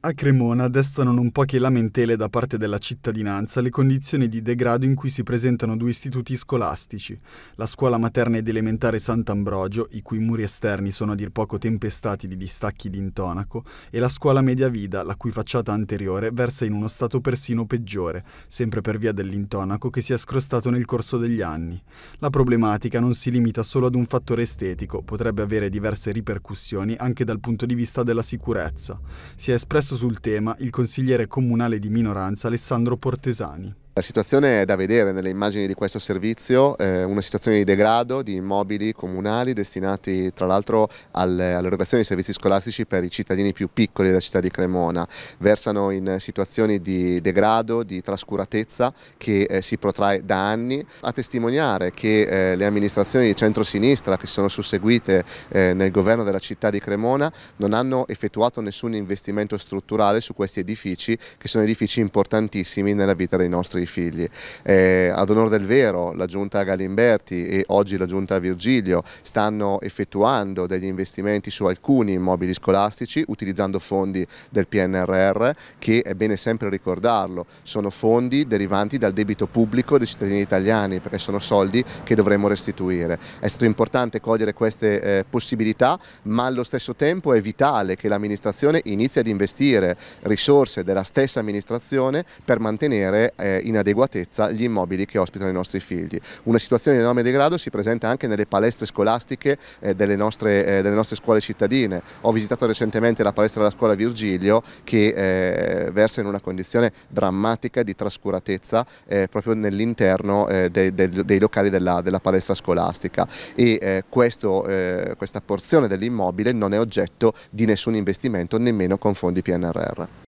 A Cremona destano non poche lamentele da parte della cittadinanza le condizioni di degrado in cui si presentano due istituti scolastici, la scuola materna ed elementare Sant'Ambrogio, i cui muri esterni sono a dir poco tempestati di distacchi d'intonaco, e la scuola Media Vida, la cui facciata anteriore versa in uno stato persino peggiore, sempre per via dell'intonaco che si è scrostato nel corso degli anni. La problematica non si limita solo ad un fattore estetico, potrebbe avere diverse ripercussioni anche dal punto di vista della sicurezza. Si è espresso stesso sul tema il consigliere comunale di minoranza Alessandro Portesani. La situazione è da vedere nelle immagini di questo servizio, eh, una situazione di degrado di immobili comunali destinati tra l'altro all'erogazione dei servizi scolastici per i cittadini più piccoli della città di Cremona. Versano in situazioni di degrado, di trascuratezza che eh, si protrae da anni, a testimoniare che eh, le amministrazioni di centro-sinistra che si sono susseguite eh, nel governo della città di Cremona non hanno effettuato nessun investimento strutturale su questi edifici che sono edifici importantissimi nella vita dei nostri figli. Eh, ad onore del vero la giunta Galimberti e oggi la giunta Virgilio stanno effettuando degli investimenti su alcuni immobili scolastici utilizzando fondi del PNRR che è bene sempre ricordarlo, sono fondi derivanti dal debito pubblico dei cittadini italiani perché sono soldi che dovremmo restituire. È stato importante cogliere queste eh, possibilità ma allo stesso tempo è vitale che l'amministrazione inizi ad investire risorse della stessa amministrazione per mantenere eh, in inadeguatezza gli immobili che ospitano i nostri figli. Una situazione di enorme degrado si presenta anche nelle palestre scolastiche eh, delle nostre, eh, delle nostre scuole cittadine. Ho visitato recentemente la palestra della scuola Virgilio che eh, versa in una condizione drammatica di trascuratezza proprio nell'interno dei, dei, locali della, della palestra scolastica e questo, questa porzione dell'immobile non è oggetto di nessun investimento nemmeno con fondi PNRR.